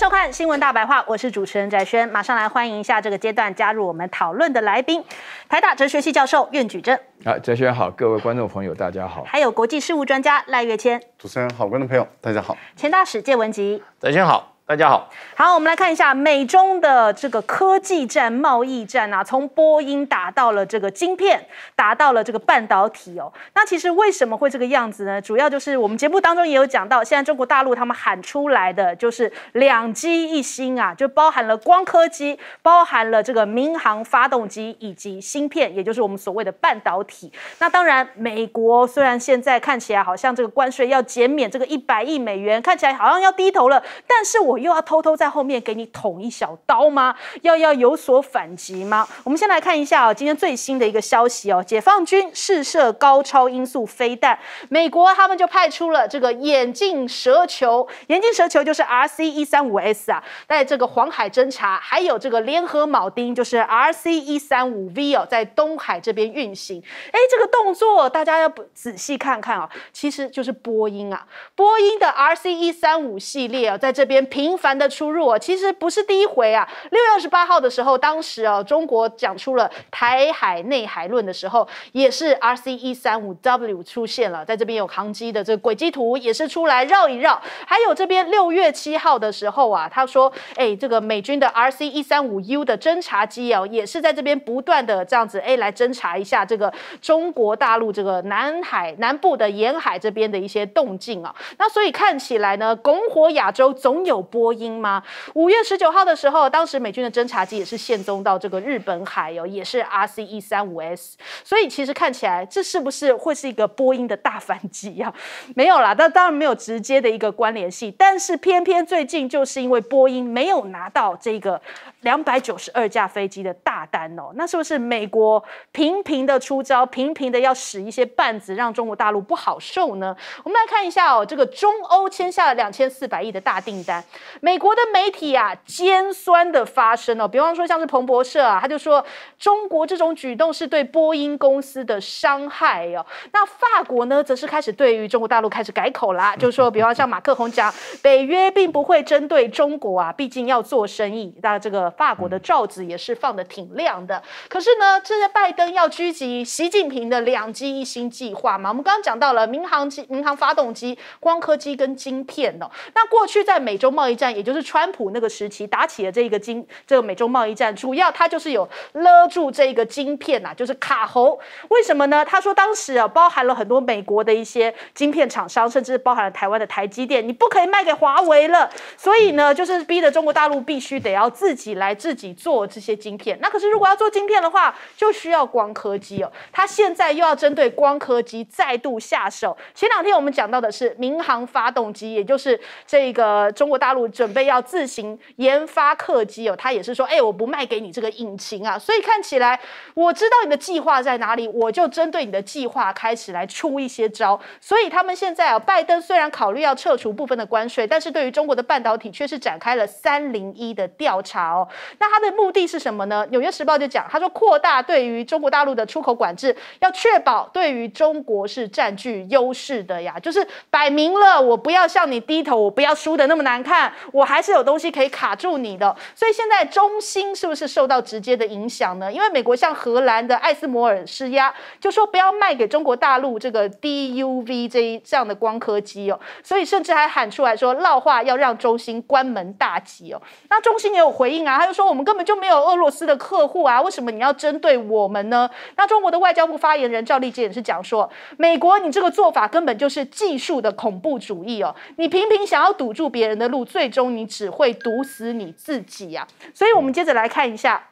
收看新闻大白话，我是主持人翟轩，马上来欢迎一下这个阶段加入我们讨论的来宾，台大哲学系教授苑举正，啊，翟轩好，各位观众朋友大家好，还有国际事务专家赖月谦。主持人好，观众朋友大家好，前大使介文吉，翟轩好。大家好，好，我们来看一下美中的这个科技战、贸易战啊，从波音打到了这个晶片，打到了这个半导体哦。那其实为什么会这个样子呢？主要就是我们节目当中也有讲到，现在中国大陆他们喊出来的就是两机一芯啊，就包含了光刻机，包含了这个民航发动机以及芯片，也就是我们所谓的半导体。那当然，美国虽然现在看起来好像这个关税要减免这个一百亿美元，看起来好像要低头了，但是我。又要偷偷在后面给你捅一小刀吗？要要有所反击吗？我们先来看一下哦，今天最新的一个消息哦，解放军试射高超音速飞弹，美国他们就派出了这个眼镜蛇球，眼镜蛇球就是 R C 一三五 S 啊，在这个黄海侦察，还有这个联合铆钉就是 R C 一三五 V 哦，在东海这边运行。哎，这个动作大家要仔细看看哦，其实就是波音啊，波音的 R C 一三五系列啊，在这边平。频繁的出入啊，其实不是第一回啊。六月二十八号的时候，当时哦，中国讲出了台海内海论的时候，也是 R C 一三五 W 出现了，在这边有航机的这个轨迹图也是出来绕一绕。还有这边六月七号的时候啊，他说：“哎，这个美军的 R C 一三五 U 的侦察机啊，也是在这边不断的这样子哎，来侦察一下这个中国大陆这个南海南部的沿海这边的一些动静啊。”那所以看起来呢，拱火亚洲总有不。波音吗？五月十九号的时候，当时美军的侦察机也是现踪到这个日本海哦，也是 R C E 三五 S，所以其实看起来这是不是会是一个波音的大反击啊？没有啦，那当然没有直接的一个关联性。但是偏偏最近就是因为波音没有拿到这个两百九十二架飞机的大单哦，那是不是美国频频的出招，频频的要使一些绊子，让中国大陆不好受呢？我们来看一下哦，这个中欧签下了两千四百亿的大订单。美国的媒体啊，尖酸的发声哦，比方说像是彭博社啊，他就说中国这种举动是对波音公司的伤害哦。那法国呢，则是开始对于中国大陆开始改口啦，就说比方像马克宏讲，北约并不会针对中国啊，毕竟要做生意。那这个法国的罩子也是放的挺亮的。可是呢，这些拜登要狙击习近平的两机一星计划嘛？我们刚刚讲到了民航机、民航发动机、光科技跟晶片哦。那过去在美洲贸易。一易战，也就是川普那个时期打起了这个金，这个美洲贸易战，主要它就是有勒住这个晶片呐，就是卡喉。为什么呢？他说当时啊，包含了很多美国的一些晶片厂商，甚至包含了台湾的台积电，你不可以卖给华为了。所以呢，就是逼得中国大陆必须得要自己来自己做这些晶片。那可是如果要做晶片的话，就需要光刻机哦。他现在又要针对光刻机再度下手。前两天我们讲到的是民航发动机，也就是这个中国大陆。准备要自行研发客机哦，他也是说，哎，我不卖给你这个引擎啊，所以看起来我知道你的计划在哪里，我就针对你的计划开始来出一些招。所以他们现在啊，拜登虽然考虑要撤除部分的关税，但是对于中国的半导体却是展开了三零一的调查哦。那他的目的是什么呢？《纽约时报》就讲，他说扩大对于中国大陆的出口管制，要确保对于中国是占据优势的呀，就是摆明了，我不要向你低头，我不要输的那么难看。我还是有东西可以卡住你的，所以现在中心是不是受到直接的影响呢？因为美国向荷兰的艾斯摩尔施压，就说不要卖给中国大陆这个 DUV 这这样的光刻机哦，所以甚至还喊出来说闹话要让中心关门大吉哦。那中心也有回应啊，他就说我们根本就没有俄罗斯的客户啊，为什么你要针对我们呢？那中国的外交部发言人赵立坚也是讲说，美国你这个做法根本就是技术的恐怖主义哦，你频频想要堵住别人的路最。最终你只会毒死你自己啊！所以，我们接着来看一下。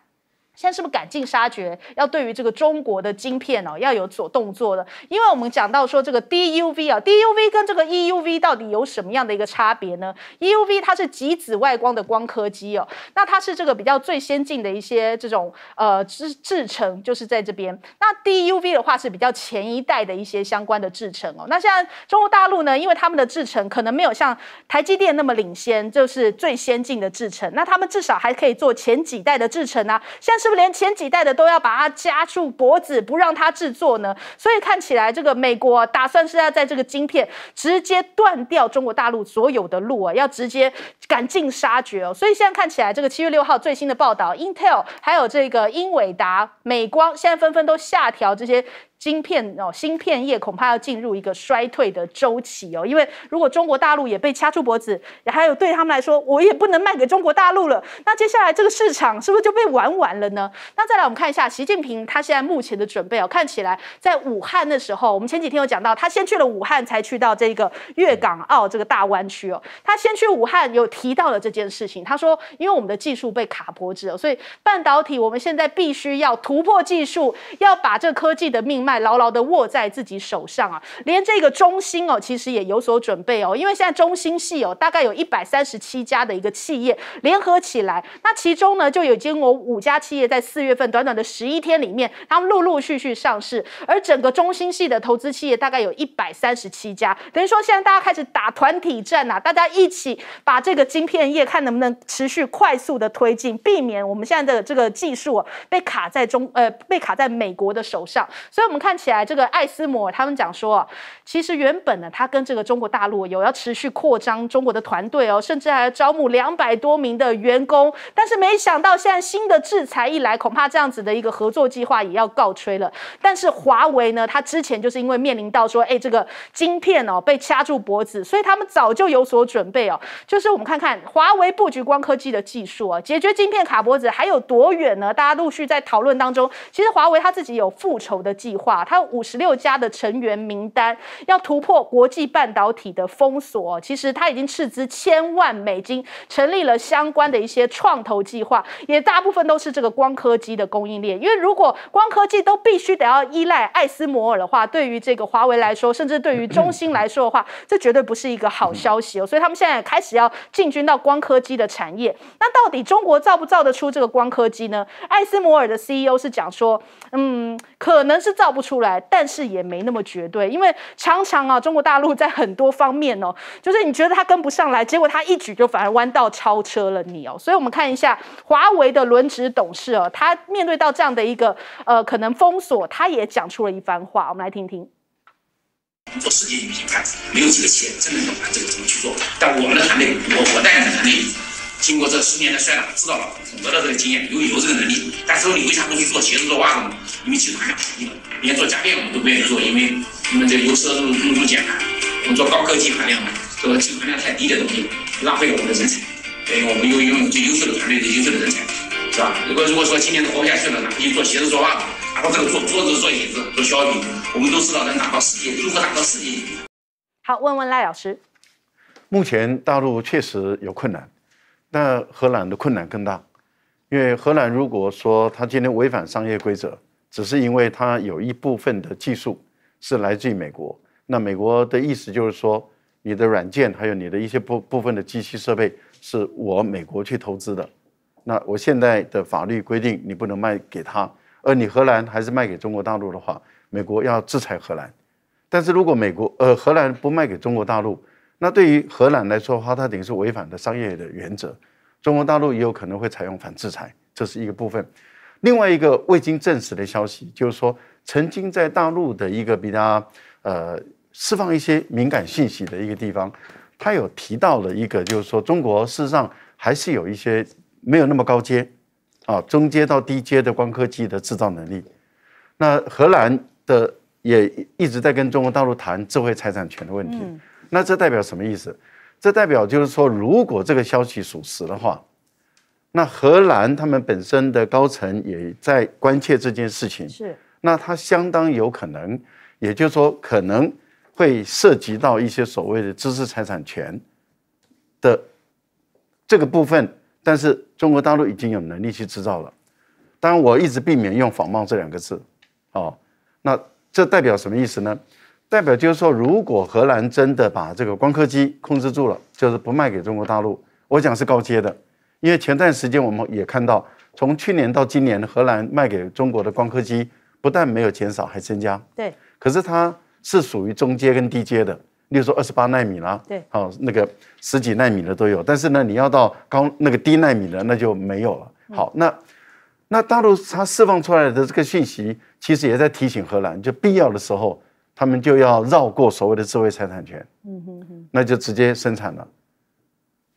现在是不是赶尽杀绝？要对于这个中国的晶片哦，要有所动作的。因为我们讲到说这个 DUV 啊，DUV 跟这个 EUV 到底有什么样的一个差别呢？EUV 它是极紫外光的光刻机哦，那它是这个比较最先进的一些这种呃制制程，就是在这边。那 DUV 的话是比较前一代的一些相关的制程哦。那现在中国大陆呢，因为他们的制程可能没有像台积电那么领先，就是最先进的制程，那他们至少还可以做前几代的制程啊，像是。是不是连前几代的都要把它夹住脖子，不让它制作呢？所以看起来，这个美国打算是要在这个晶片直接断掉中国大陆所有的路啊，要直接赶尽杀绝哦。所以现在看起来，这个七月六号最新的报道，Intel 还有这个英伟达、美光，现在纷纷都下调这些。晶片哦，芯片业恐怕要进入一个衰退的周期哦，因为如果中国大陆也被掐住脖子，还有对他们来说，我也不能卖给中国大陆了。那接下来这个市场是不是就被玩完了呢？那再来我们看一下习近平他现在目前的准备哦，看起来在武汉的时候，我们前几天有讲到，他先去了武汉，才去到这个粤港澳这个大湾区哦。他先去武汉有提到了这件事情，他说，因为我们的技术被卡脖子哦，所以半导体我们现在必须要突破技术，要把这科技的命。牢牢的握在自己手上啊，连这个中心哦，其实也有所准备哦，因为现在中心系哦，大概有一百三十七家的一个企业联合起来，那其中呢，就已经有五家企业在四月份短短的十一天里面，他们陆陆续续上市，而整个中心系的投资企业大概有一百三十七家，等于说现在大家开始打团体战呐，大家一起把这个晶片业看能不能持续快速的推进，避免我们现在的这个技术被卡在中呃被卡在美国的手上，所以我们。看起来这个艾斯摩他们讲说，其实原本呢，他跟这个中国大陆有要持续扩张中国的团队哦，甚至还要招募两百多名的员工。但是没想到现在新的制裁一来，恐怕这样子的一个合作计划也要告吹了。但是华为呢，他之前就是因为面临到说，哎，这个晶片哦被掐住脖子，所以他们早就有所准备哦。就是我们看看华为布局光科技的技术啊，解决晶片卡脖子还有多远呢？大家陆续在讨论当中。其实华为他自己有复仇的计划。它五十六家的成员名单要突破国际半导体的封锁，其实他已经斥资千万美金成立了相关的一些创投计划，也大部分都是这个光刻机的供应链。因为如果光刻机都必须得要依赖爱斯摩尔的话，对于这个华为来说，甚至对于中兴来说的话，这绝对不是一个好消息哦。所以他们现在也开始要进军到光刻机的产业。那到底中国造不造得出这个光刻机呢？爱斯摩尔的 CEO 是讲说，嗯，可能是造。不出来，但是也没那么绝对，因为常常啊，中国大陆在很多方面哦，就是你觉得它跟不上来，结果它一举就反而弯道超车了你哦。所以我们看一下华为的轮值董事哦，他面对到这样的一个呃可能封锁，他也讲出了一番话，我们来听听。做世界隐形牌，没有几个钱，真的能把这个怎么去做，但我们的团队，我我带的团队。经过这十年的摔打，知道了，总得了这个经验，有有这个能力。但是你为啥不去做鞋子、做袜子呢？因为技术含量低，连做家电我们都不愿意做，因为因们这都收入收入减，我们做高科技含量的，这个技术含量太低的东西，浪费我们的人才。所以我们又拥有最优秀的团队、最优秀的人才，是吧？如果如果说今年都活不下去了，拿去做鞋子、做袜子，拿做这个做桌子、做椅子、做消费品，我们都知道能打到世界，如何打到世界。好，问问赖老师。目前大陆确实有困难。那荷兰的困难更大，因为荷兰如果说他今天违反商业规则，只是因为他有一部分的技术是来自于美国，那美国的意思就是说，你的软件还有你的一些部部分的机器设备是我美国去投资的，那我现在的法律规定你不能卖给他，而你荷兰还是卖给中国大陆的话，美国要制裁荷兰，但是如果美国呃荷兰不卖给中国大陆。那对于荷兰来说，它肯定是违反的商业的原则。中国大陆也有可能会采用反制裁，这是一个部分。另外一个未经证实的消息，就是说曾经在大陆的一个比较呃释放一些敏感信息的一个地方，他有提到了一个，就是说中国事实上还是有一些没有那么高阶啊，中阶到低阶的光刻机的制造能力。那荷兰的也一直在跟中国大陆谈智慧财产权的问题。那这代表什么意思？这代表就是说，如果这个消息属实的话，那荷兰他们本身的高层也在关切这件事情。是，那它相当有可能，也就是说，可能会涉及到一些所谓的知识财产权的这个部分。但是中国大陆已经有能力去制造了。当然，我一直避免用仿冒这两个字。哦，那这代表什么意思呢？代表就是说，如果荷兰真的把这个光刻机控制住了，就是不卖给中国大陆，我讲是高阶的，因为前段时间我们也看到，从去年到今年，荷兰卖给中国的光刻机不但没有减少，还增加。对，可是它是属于中阶跟低阶的，例如说二十八纳米啦，对，好，那个十几纳米的都有，但是呢，你要到高那个低纳米的那就没有了。好，那那大陆它释放出来的这个讯息，其实也在提醒荷兰，就必要的时候。他们就要绕过所谓的智慧财产权，那就直接生产了。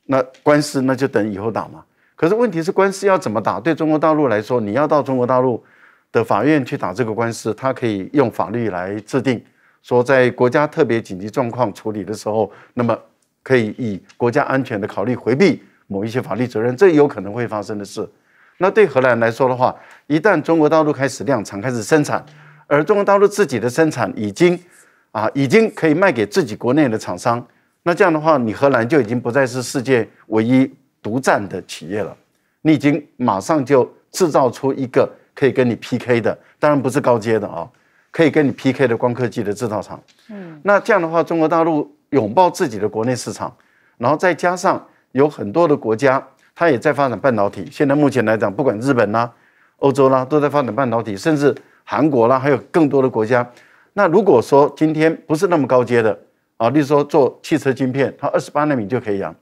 那官司那就等以后打嘛。可是问题是官司要怎么打？对中国大陆来说，你要到中国大陆的法院去打这个官司，他可以用法律来制定，说在国家特别紧急状况处理的时候，那么可以以国家安全的考虑回避某一些法律责任，这有可能会发生的事。那对荷兰来说的话，一旦中国大陆开始量产、开始生产。而中国大陆自己的生产已经，啊，已经可以卖给自己国内的厂商。那这样的话，你荷兰就已经不再是世界唯一独占的企业了。你已经马上就制造出一个可以跟你 PK 的，当然不是高阶的啊，可以跟你 PK 的光科技的制造厂。嗯，那这样的话，中国大陆拥抱自己的国内市场，然后再加上有很多的国家，它也在发展半导体。现在目前来讲，不管日本啦、欧洲啦，都在发展半导体，甚至。韩国啦，还有更多的国家。那如果说今天不是那么高阶的啊，例如说做汽车晶片，它二十八纳米就可以养。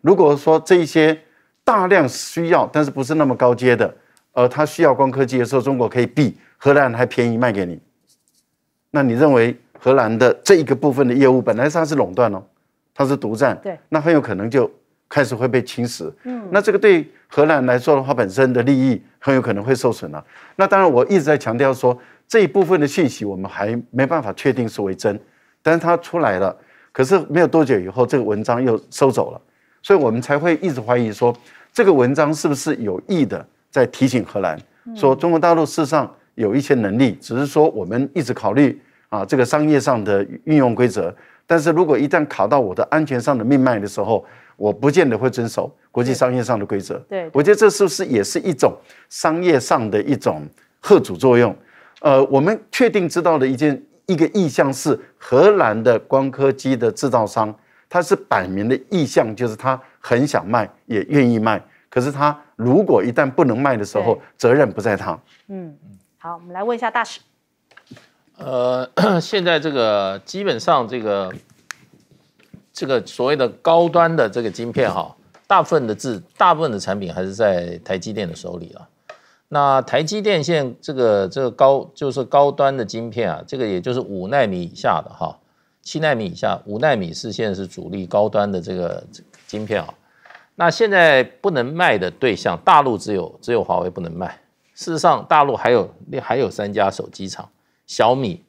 如果说这一些大量需要，但是不是那么高阶的，呃，它需要光科技的时候，中国可以比荷兰还便宜卖给你。那你认为荷兰的这一个部分的业务本来它是垄断哦，它是独占，对，那很有可能就。开始会被侵蚀，嗯，那这个对荷兰来说的话，本身的利益很有可能会受损了。那当然，我一直在强调说，这一部分的信息我们还没办法确定是为真，但是它出来了。可是没有多久以后，这个文章又收走了，所以我们才会一直怀疑说，这个文章是不是有意的在提醒荷兰，说中国大陆事实上有一些能力，只是说我们一直考虑啊，这个商业上的运用规则，但是如果一旦卡到我的安全上的命脉的时候。我不见得会遵守国际商业上的规则。对，我觉得这是不是也是一种商业上的一种贺主作用？呃，我们确定知道的一件一个意向是，荷兰的光刻机的制造商，他是摆明的意向，就是他很想卖，也愿意卖。可是他如果一旦不能卖的时候，责任不在他。嗯，好，我们来问一下大使。呃，现在这个基本上这个。这个所谓的高端的这个晶片哈，大部分的制，大部分的产品还是在台积电的手里啊。那台积电现这个这个高就是高端的晶片啊，这个也就是五纳米以下的哈，七纳米以下，五纳米是现在是主力高端的这个晶片啊。那现在不能卖的对象，大陆只有只有华为不能卖。事实上，大陆还有还有三家手机厂，小米，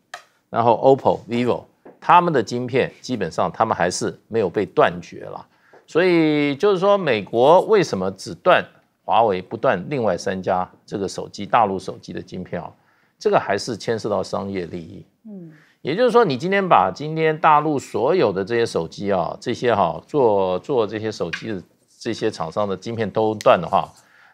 然后 OPPO、VIVO。他们的晶片基本上，他们还是没有被断绝了。所以就是说，美国为什么只断华为，不断另外三家这个手机大陆手机的晶片啊？这个还是牵涉到商业利益。嗯，也就是说，你今天把今天大陆所有的这些手机啊，这些哈做做这些手机的这些厂商的晶片都断的话，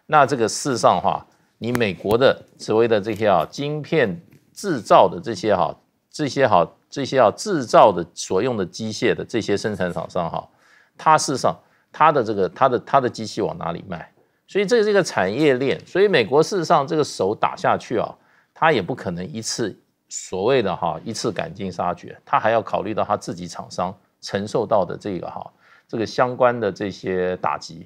那这个事上话，你美国的所谓的这些啊晶片制造的这些哈这些哈。这些啊，制造的所用的机械的这些生产厂商哈，它事实上它的这个它的它的机器往哪里卖？所以这一个产业链，所以美国事实上这个手打下去啊，它也不可能一次所谓的哈一次赶尽杀绝，它还要考虑到它自己厂商承受到的这个哈这个相关的这些打击，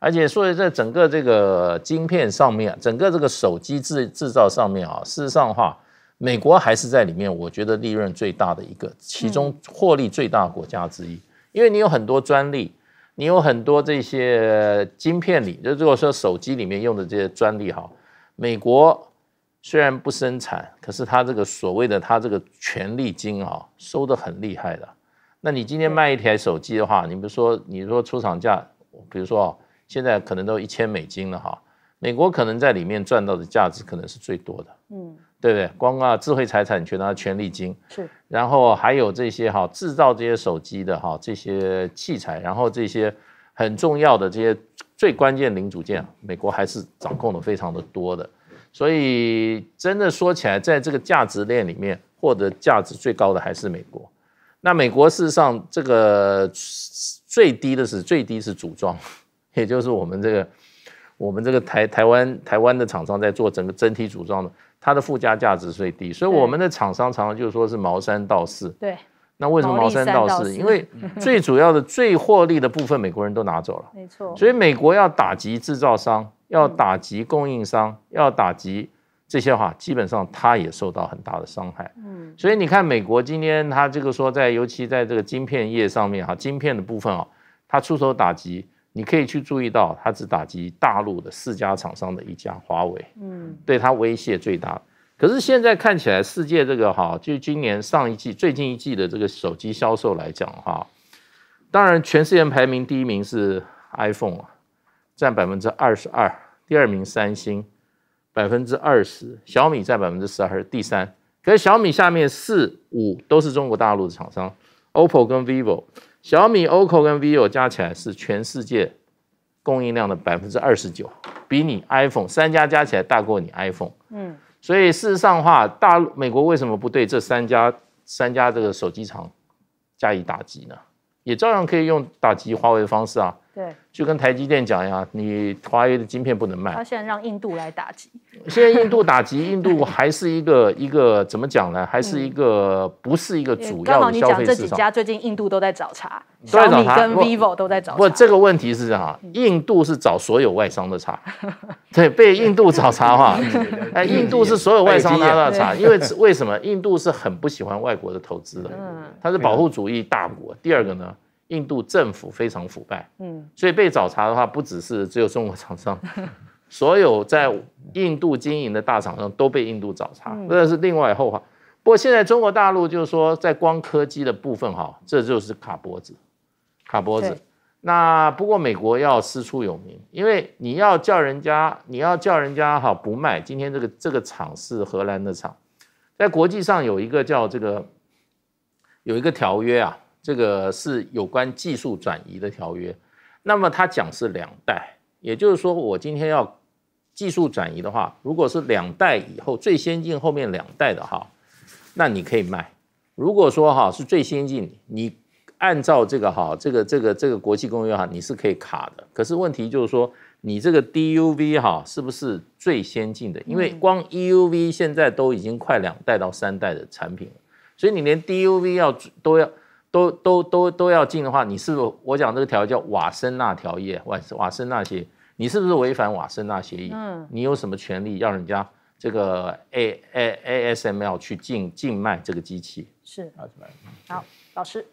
而且所以在整个这个晶片上面，整个这个手机制制造上面啊，事实上的话，美国还是在里面，我觉得利润最大的一个，其中获利最大国家之一。因为你有很多专利，你有很多这些晶片里，就如果说手机里面用的这些专利哈，美国虽然不生产，可是它这个所谓的它这个权利金啊，收的很厉害的。那你今天卖一台手机的话，你比如说你说出厂价，比如说现在可能都一千美金了哈，美国可能在里面赚到的价值可能是最多的。嗯。对不对？光啊，智慧财产权啊，权利金是，然后还有这些哈，制造这些手机的哈，这些器材，然后这些很重要的这些最关键零组件，美国还是掌控的非常的多的。所以真的说起来，在这个价值链里面，获得价值最高的还是美国。那美国事实上，这个最低的是最低是组装，也就是我们这个我们这个台台湾台湾的厂商在做整个整体组装的。它的附加价值最低，所以我们的厂商常常就是说是毛三到四。对，那为什么毛三到四？因为最主要的、最获利的部分，美国人都拿走了。没错。所以美国要打击制造商，要打击供应商，要打击这些话，基本上它也受到很大的伤害。嗯。所以你看，美国今天它这个说在，尤其在这个晶片业上面哈，晶片的部分啊，它出手打击。你可以去注意到，它只打击大陆的四家厂商的一家华为，嗯，对它威胁最大。可是现在看起来，世界这个哈，就今年上一季、最近一季的这个手机销售来讲哈，当然，全世界排名第一名是 iPhone，占百分之二十二，第二名三星百分之二十，小米占百分之十二是第三。可是小米下面四五都是中国大陆的厂商，OPPO 跟 VIVO。小米、Oppo 跟 Vivo 加起来是全世界供应量的百分之二十九，比你 iPhone 三家加起来大过你 iPhone。嗯，所以事实上话，大陆美国为什么不对这三家三家这个手机厂加以打击呢？也照样可以用打击华为的方式啊。对，就跟台积电讲呀，你华为的晶片不能卖。他现在让印度来打击。现在印度打击，印度还是一个一个怎么讲呢？还是一个不是一个主要的消费市场？刚好你讲这几家最近印度都在找茬，小米跟 vivo 都在找。茬。不这个问题是啥？印度是找所有外商的茬，对，被印度找茬哈。哎，印度是所有外商都要茬，因为为什么？印度是很不喜欢外国的投资的，嗯，它是保护主义大国。第二个呢？印度政府非常腐败，嗯，所以被找茬的话，不只是只有中国厂商，所有在印度经营的大厂商都被印度找茬，那是另外后话。不过现在中国大陆就是说，在光科技的部分哈，这就是卡脖子，卡脖子。那不过美国要师出有名，因为你要叫人家，你要叫人家哈不卖。今天这个这个厂是荷兰的厂，在国际上有一个叫这个有一个条约啊。这个是有关技术转移的条约，那么他讲是两代，也就是说，我今天要技术转移的话，如果是两代以后最先进，后面两代的哈，那你可以卖。如果说哈是最先进，你按照这个哈，这个这个这个国际公约哈，你是可以卡的。可是问题就是说，你这个 DUV 哈是不是最先进的？因为光 EUV 现在都已经快两代到三代的产品了，所以你连 DUV 要都要。都都都都要进的话，你是不是我讲这个条约叫瓦森纳条约？瓦瓦森纳协议，你是不是违反瓦森纳协议？嗯，你有什么权利让人家这个 A A A S M L 去进进卖这个机器？是，好，老师，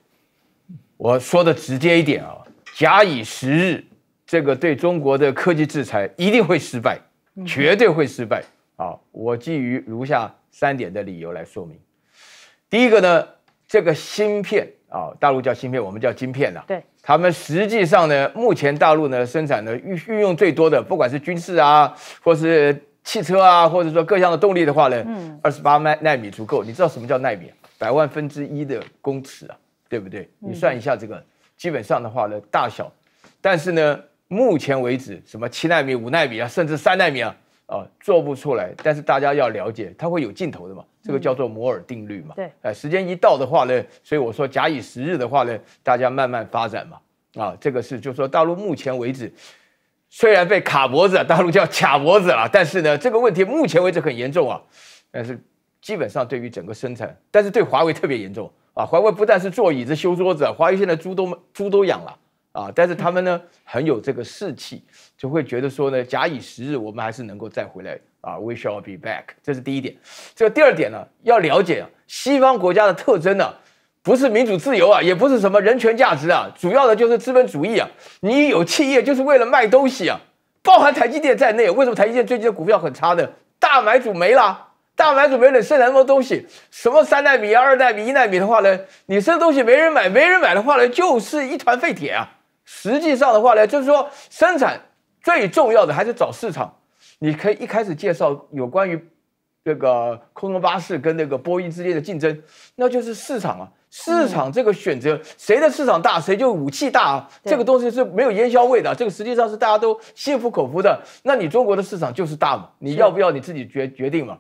我说的直接一点啊，假以时日，这个对中国的科技制裁一定会失败，绝对会失败啊！我基于如下三点的理由来说明。第一个呢，这个芯片。哦，大陆叫芯片，我们叫晶片呐。对，他们实际上呢，目前大陆呢生产的运运用最多的，不管是军事啊，或是汽车啊，或者说各项的动力的话呢，嗯，二十八迈纳米足够。你知道什么叫纳米？百万分之一的公尺啊，对不对？你算一下这个，基本上的话呢，大小。但是呢，目前为止，什么七纳米、五纳米啊，甚至三纳米啊。啊，做不出来，但是大家要了解，它会有尽头的嘛，这个叫做摩尔定律嘛。对，哎，时间一到的话呢，所以我说假以时日的话呢，大家慢慢发展嘛。啊，这个是就说大陆目前为止，虽然被卡脖子，大陆叫卡脖子了，但是呢，这个问题目前为止很严重啊。但是基本上对于整个生产，但是对华为特别严重啊。华为不但是做椅子修桌子，华为现在猪都猪都养了。啊，但是他们呢很有这个士气，就会觉得说呢，假以时日，我们还是能够再回来啊，We shall be back。这是第一点。这个第二点呢，要了解啊，西方国家的特征呢，不是民主自由啊，也不是什么人权价值啊，主要的就是资本主义啊。你有企业就是为了卖东西啊，包含台积电在内，为什么台积电最近的股票很差呢？大买主没了，大买主没生产什么东西？什么三代米、二代米、一代米的话呢？你生东西没人买，没人买的话呢，就是一团废铁啊。实际上的话呢，就是说生产最重要的还是找市场。你可以一开始介绍有关于这个空中巴士跟那个波音之间的竞争，那就是市场啊，市场这个选择谁的市场大，谁就武器大。啊。这个东西是没有烟硝味的，这个实际上是大家都心服口服的。那你中国的市场就是大嘛，你要不要你自己决决定嘛。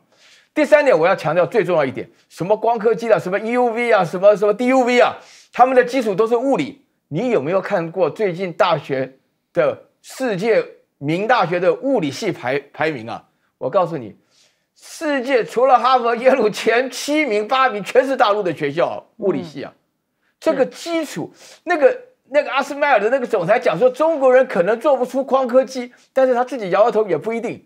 第三点，我要强调最重要一点，什么光科技的，什么 EUV 啊，什么什么 DUV 啊，他们的基础都是物理。你有没有看过最近大学的世界名大学的物理系排排名啊？我告诉你，世界除了哈佛、耶鲁前七名、八名全是大陆的学校物理系啊。这个基础，那个那个阿斯麦尔的那个总裁讲说，中国人可能做不出光刻机，但是他自己摇摇头也不一定。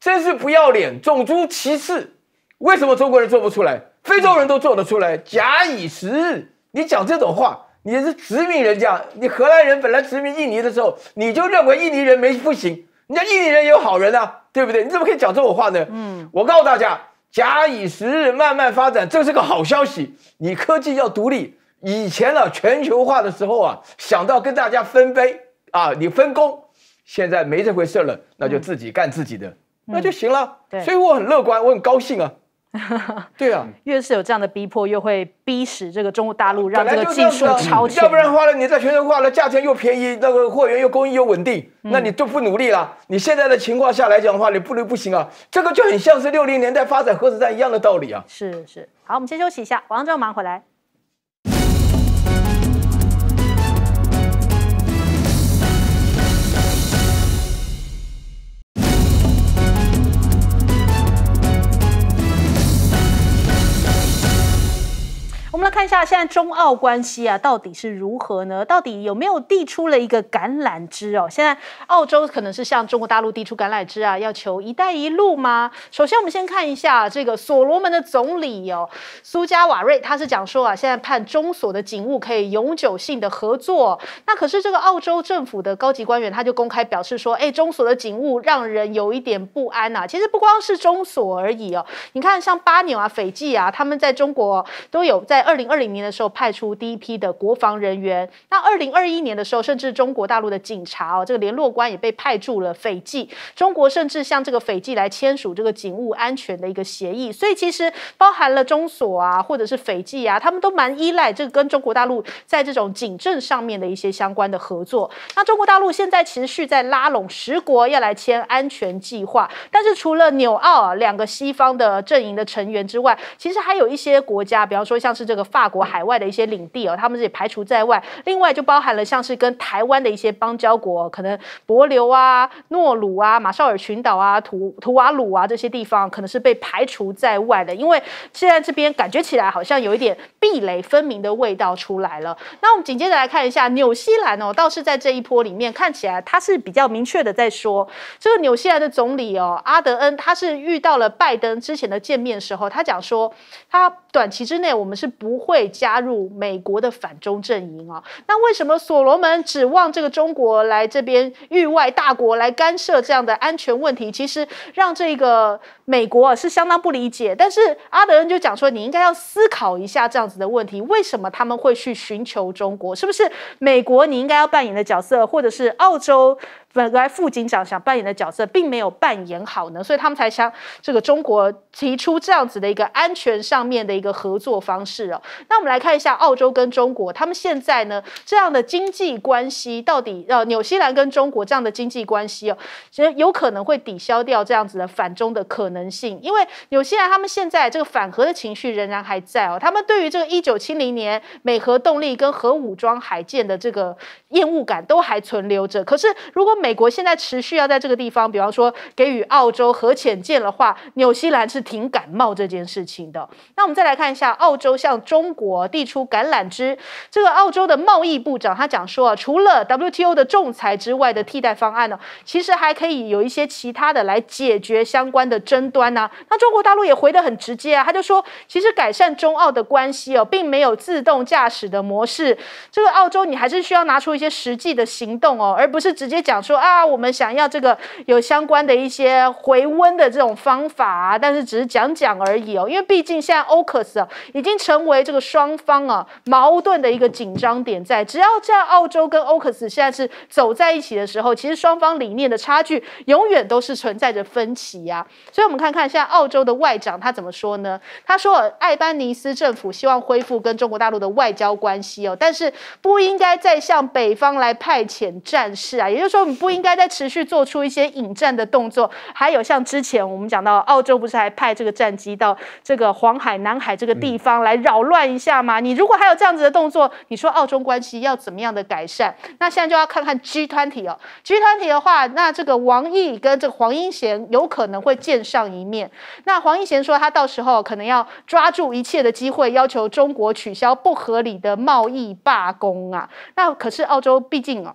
真是不要脸，种族歧视。为什么中国人做不出来？非洲人都做得出来。假以时日，你讲这种话。你是殖民人家，你荷兰人本来殖民印尼的时候，你就认为印尼人没不行，人家印尼人有好人啊，对不对？你怎么可以讲这种话呢？嗯，我告诉大家，假以时日，慢慢发展，这是个好消息。你科技要独立，以前呢全球化的时候啊，想到跟大家分杯啊，你分工，现在没这回事了，那就自己干自己的，那就行了。所以我很乐观，我很高兴啊。对啊，越是有这样的逼迫，越会逼使这个中国大陆让这个技术超前。要不然话了你在全球化了，价钱又便宜，那个货源又供应又稳定，那你就不努力了。你现在的情况下来讲的话，你不努不行啊。这个就很像是六零年代发展核子弹一样的道理啊。是是，好，我们先休息一下，王马忙回来。我们来看一下现在中澳关系啊到底是如何呢？到底有没有递出了一个橄榄枝哦？现在澳洲可能是向中国大陆递出橄榄枝啊，要求“一带一路”吗？首先，我们先看一下这个所罗门的总理哦，苏加瓦瑞，他是讲说啊，现在盼中所的警务可以永久性的合作。那可是这个澳洲政府的高级官员他就公开表示说，哎，中所的警务让人有一点不安啊。其实不光是中所而已哦，你看像巴纽啊、斐济啊，他们在中国都有在。二零二零年的时候派出第一批的国防人员，那二零二一年的时候，甚至中国大陆的警察哦，这个联络官也被派驻了斐济。中国甚至向这个斐济来签署这个警务安全的一个协议。所以其实包含了中所啊，或者是斐济啊，他们都蛮依赖这个跟中国大陆在这种警政上面的一些相关的合作。那中国大陆现在持续在拉拢十国要来签安全计划，但是除了纽澳两个西方的阵营的成员之外，其实还有一些国家，比方说像是这个。法国海外的一些领地哦，他们己排除在外。另外就包含了像是跟台湾的一些邦交国，可能帛琉啊、诺鲁啊、马绍尔群岛啊、图图瓦鲁啊这些地方，可能是被排除在外的。因为现在这边感觉起来好像有一点壁垒分明的味道出来了。那我们紧接着来看一下，纽西兰哦，倒是在这一波里面看起来它是比较明确的在说，这个纽西兰的总理哦阿德恩，他是遇到了拜登之前的见面时候，他讲说，他短期之内我们是不。不会加入美国的反中阵营啊？那为什么所罗门指望这个中国来这边域外大国来干涉这样的安全问题？其实让这个美国是相当不理解。但是阿德恩就讲说，你应该要思考一下这样子的问题：为什么他们会去寻求中国？是不是美国你应该要扮演的角色，或者是澳洲？本来副警长想扮演的角色，并没有扮演好呢，所以他们才想这个中国提出这样子的一个安全上面的一个合作方式哦。那我们来看一下澳洲跟中国，他们现在呢这样的经济关系到底，呃，纽西兰跟中国这样的经济关系哦，其实有可能会抵消掉这样子的反中的可能性，因为纽西兰他们现在这个反核的情绪仍然还在哦，他们对于这个一九七零年美核动力跟核武装海舰的这个厌恶感都还存留着。可是如果美国现在持续要在这个地方，比方说给予澳洲核潜舰的话，纽西兰是挺感冒这件事情的。那我们再来看一下，澳洲向中国递出橄榄枝。这个澳洲的贸易部长他讲说啊，除了 WTO 的仲裁之外的替代方案呢，其实还可以有一些其他的来解决相关的争端呢。那中国大陆也回得很直接啊，他就说，其实改善中澳的关系哦，并没有自动驾驶的模式。这个澳洲你还是需要拿出一些实际的行动哦，而不是直接讲。说啊，我们想要这个有相关的一些回温的这种方法啊，但是只是讲讲而已哦，因为毕竟现在 o 克 u s 啊已经成为这个双方啊矛盾的一个紧张点，在只要在澳洲跟 o 克 u s 现在是走在一起的时候，其实双方理念的差距永远都是存在着分歧呀。所以，我们看看现在澳洲的外长他怎么说呢？他说，艾班尼斯政府希望恢复跟中国大陆的外交关系哦，但是不应该再向北方来派遣战士啊，也就是说。不应该再持续做出一些引战的动作，还有像之前我们讲到，澳洲不是还派这个战机到这个黄海、南海这个地方来扰乱一下吗？你如果还有这样子的动作，你说澳中关系要怎么样的改善？那现在就要看看 g 团体哦 g 团体的话，那这个王毅跟这个黄英贤有可能会见上一面。那黄英贤说他到时候可能要抓住一切的机会，要求中国取消不合理的贸易罢工啊。那可是澳洲毕竟哦。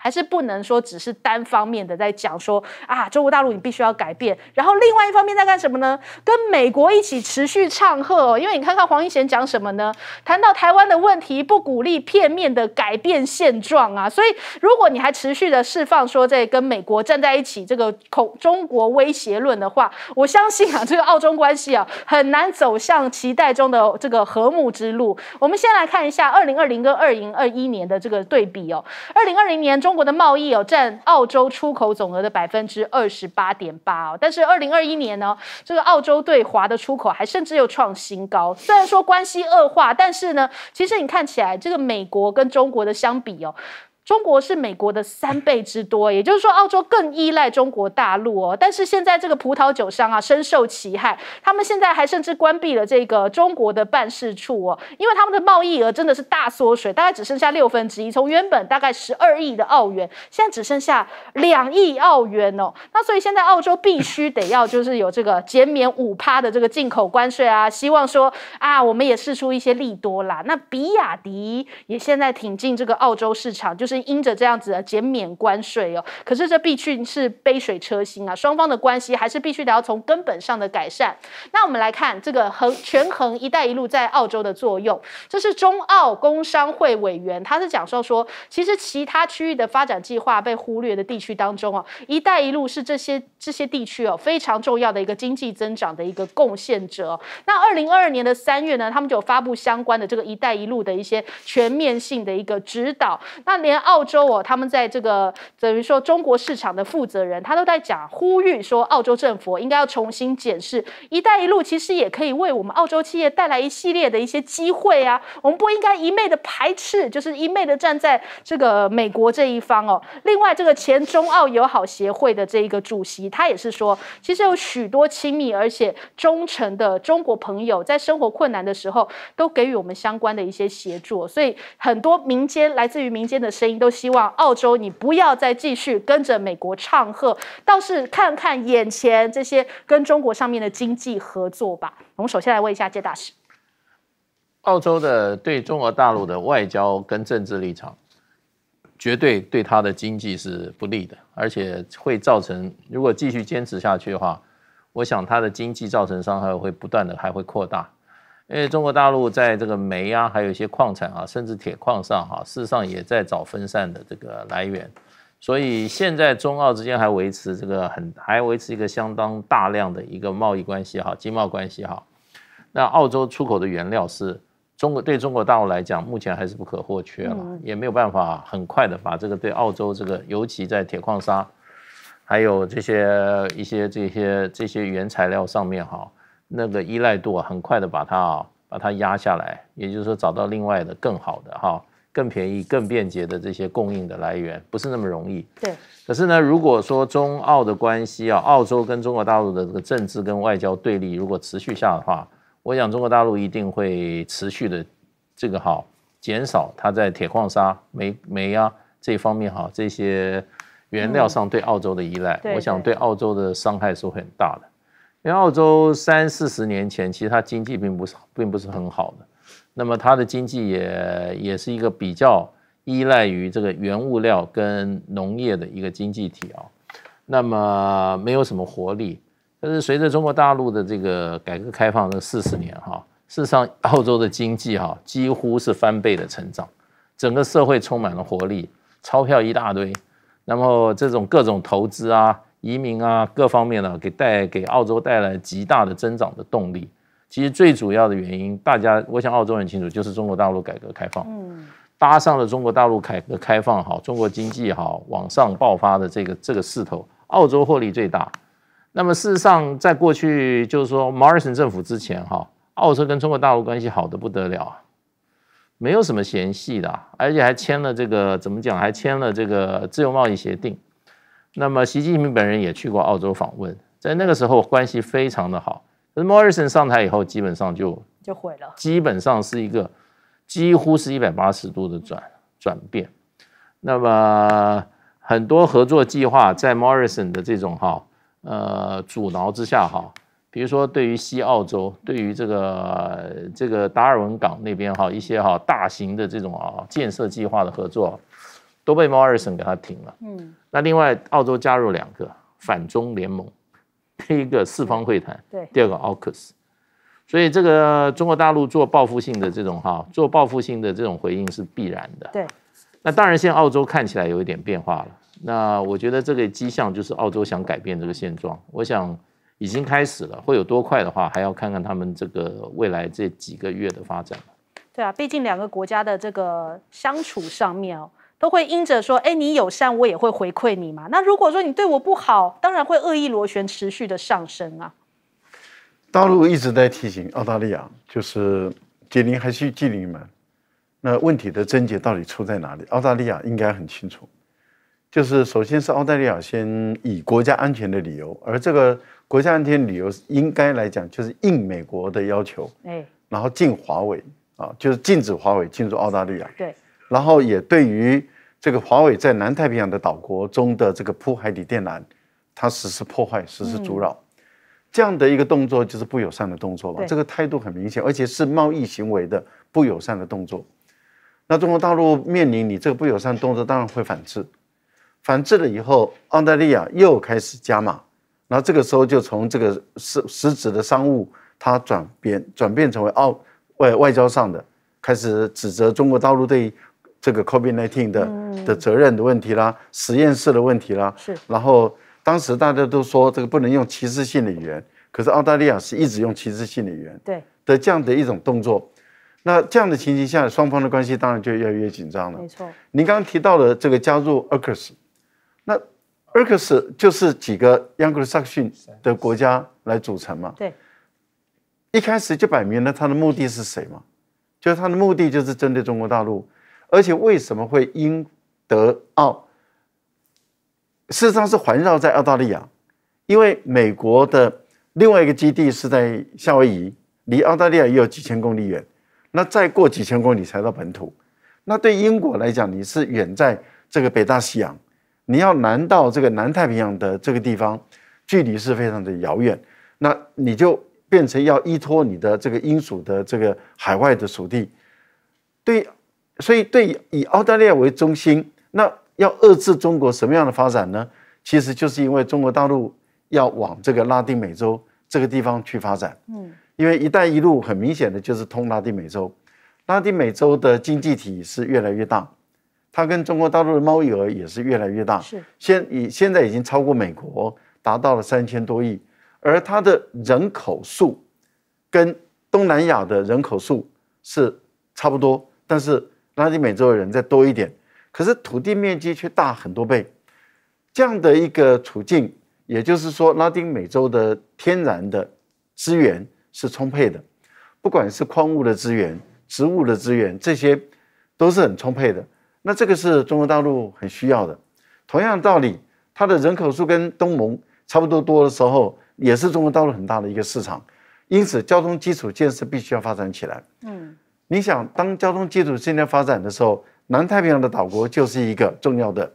还是不能说只是单方面的在讲说啊，中国大陆你必须要改变，然后另外一方面在干什么呢？跟美国一起持续唱和哦，因为你看看黄英贤讲什么呢？谈到台湾的问题，不鼓励片面的改变现状啊。所以如果你还持续的释放说在跟美国站在一起这个恐中国威胁论的话，我相信啊，这个澳中关系啊很难走向期待中的这个和睦之路。我们先来看一下二零二零跟二零二一年的这个对比哦，二零二零年中。中国的贸易有占澳洲出口总额的百分之二十八点八哦，但是二零二一年呢，这个澳洲对华的出口还甚至又创新高。虽然说关系恶化，但是呢，其实你看起来这个美国跟中国的相比哦。中国是美国的三倍之多，也就是说，澳洲更依赖中国大陆哦。但是现在这个葡萄酒商啊，深受其害，他们现在还甚至关闭了这个中国的办事处哦，因为他们的贸易额真的是大缩水，大概只剩下六分之一，从原本大概十二亿的澳元，现在只剩下两亿澳元哦。那所以现在澳洲必须得要就是有这个减免五趴的这个进口关税啊，希望说啊，我们也试出一些利多啦。那比亚迪也现在挺进这个澳洲市场，就是。因着这样子减免关税哦，可是这毕竟是杯水车薪啊，双方的关系还是必须得要从根本上的改善。那我们来看这个衡权衡“一带一路”在澳洲的作用，这是中澳工商会委员，他是讲说说，其实其他区域的发展计划被忽略的地区当中哦，“一带一路”是这些这些地区哦非常重要的一个经济增长的一个贡献者。那二零二二年的三月呢，他们就发布相关的这个“一带一路”的一些全面性的一个指导，那连。澳洲哦，他们在这个等于说中国市场的负责人，他都在讲呼吁说，澳洲政府应该要重新检视“一带一路”，其实也可以为我们澳洲企业带来一系列的一些机会啊。我们不应该一昧的排斥，就是一昧的站在这个美国这一方哦。另外，这个前中澳友好协会的这一个主席，他也是说，其实有许多亲密而且忠诚的中国朋友，在生活困难的时候，都给予我们相关的一些协助。所以，很多民间来自于民间的声音。都希望澳洲，你不要再继续跟着美国唱和，倒是看看眼前这些跟中国上面的经济合作吧。我们首先来问一下谢大使，澳洲的对中国大陆的外交跟政治立场，绝对对他的经济是不利的，而且会造成，如果继续坚持下去的话，我想他的经济造成伤害会不断的还会扩大。因为中国大陆在这个煤啊，还有一些矿产啊，甚至铁矿上哈，事实上也在找分散的这个来源，所以现在中澳之间还维持这个很，还维持一个相当大量的一个贸易关系哈，经贸关系哈。那澳洲出口的原料是，中国对中国大陆来讲目前还是不可或缺了，也没有办法很快的把这个对澳洲这个，尤其在铁矿砂，还有这些一些这些这些原材料上面哈。那个依赖度啊，很快的把它啊把它压下来，也就是说找到另外的更好的哈更便宜更便捷的这些供应的来源，不是那么容易。对。可是呢，如果说中澳的关系啊，澳洲跟中国大陆的这个政治跟外交对立如果持续下的话，我想中国大陆一定会持续的这个好减少它在铁矿砂、煤煤啊这方面哈这些原料上对澳洲的依赖，我想对澳洲的伤害是会很大的。在澳洲三四十年前，其实它经济并不是并不是很好的，那么它的经济也也是一个比较依赖于这个原物料跟农业的一个经济体啊，那么没有什么活力。但是随着中国大陆的这个改革开放的四十年哈，事实上澳洲的经济哈几乎是翻倍的成长，整个社会充满了活力，钞票一大堆，然后这种各种投资啊。移民啊，各方面呢，给带给澳洲带来极大的增长的动力。其实最主要的原因，大家，我想澳洲很清楚，就是中国大陆改革开放，嗯，搭上了中国大陆改革开放好，中国经济好往上爆发的这个这个势头，澳洲获利最大。那么事实上，在过去就是说，马尔森政府之前哈，澳洲跟中国大陆关系好的不得了啊，没有什么嫌隙的而且还签了这个怎么讲，还签了这个自由贸易协定。那么习近平本人也去过澳洲访问，在那个时候关系非常的好。可是 Morrison 上台以后，基本上就就毁了，基本上是一个几乎是一百八十度的转转变。那么很多合作计划在 Morrison 的这种哈呃阻挠之下哈，比如说对于西澳洲，对于这个这个达尔文港那边哈一些哈大型的这种啊建设计划的合作。都被毛尔森给他停了。嗯，那另外澳洲加入两个反中联盟，第一个四方会谈，对，第二个奥克斯，所以这个中国大陆做报复性的这种哈，做报复性的这种回应是必然的。对，那当然现在澳洲看起来有一点变化了。那我觉得这个迹象就是澳洲想改变这个现状，我想已经开始了。会有多快的话，还要看看他们这个未来这几个月的发展对啊，毕竟两个国家的这个相处上面哦。都会因着说，哎，你友善，我也会回馈你嘛。那如果说你对我不好，当然会恶意螺旋持续的上升啊。大陆一直在提醒澳大利亚，就是解铃还需系铃人。那问题的症结到底出在哪里？澳大利亚应该很清楚。就是首先是澳大利亚先以国家安全的理由，而这个国家安全理由应该来讲，就是应美国的要求，哎，然后禁华为啊，就是禁止华为进入澳大利亚。对。然后也对于这个华为在南太平洋的岛国中的这个铺海底电缆，它实施破坏、实施阻扰，这样的一个动作就是不友善的动作了，这个态度很明显，而且是贸易行为的不友善的动作。那中国大陆面临你这个不友善动作，当然会反制。反制了以后，澳大利亚又开始加码。那这个时候就从这个实实质的商务，它转变转变成为澳外外交上的，开始指责中国大陆对。这个 c o v i d i n a t n 的的责任的问题啦，实验室的问题啦，是。然后当时大家都说这个不能用歧视性的语言，可是澳大利亚是一直用歧视性的语言，对的这样的一种动作。那这样的情形下，双方的关系当然就越来越紧张了。没错。您刚刚提到的这个加入 a r c u s 那 a r c u s 就是几个 Anglo-Saxon 的国家来组成嘛？对。一开始就摆明了它的目的是谁嘛？就是它的目的就是针对中国大陆。而且为什么会英、德、澳，事实上是环绕在澳大利亚，因为美国的另外一个基地是在夏威夷，离澳大利亚也有几千公里远，那再过几千公里才到本土。那对英国来讲，你是远在这个北大西洋，你要南到这个南太平洋的这个地方，距离是非常的遥远，那你就变成要依托你的这个英属的这个海外的属地，对。所以，对以澳大利亚为中心，那要遏制中国什么样的发展呢？其实就是因为中国大陆要往这个拉丁美洲这个地方去发展。嗯，因为“一带一路”很明显的就是通拉丁美洲，拉丁美洲的经济体是越来越大，它跟中国大陆的贸易额也是越来越大。是，现已现在已经超过美国，达到了三千多亿，而它的人口数跟东南亚的人口数是差不多，但是。拉丁美洲的人再多一点，可是土地面积却大很多倍。这样的一个处境，也就是说，拉丁美洲的天然的资源是充沛的，不管是矿物的资源、植物的资源，这些都是很充沛的。那这个是中国大陆很需要的。同样的道理，它的人口数跟东盟差不多多的时候，也是中国大陆很大的一个市场。因此，交通基础建设必须要发展起来。嗯。你想，当交通基础现在发展的时候，南太平洋的岛国就是一个重要的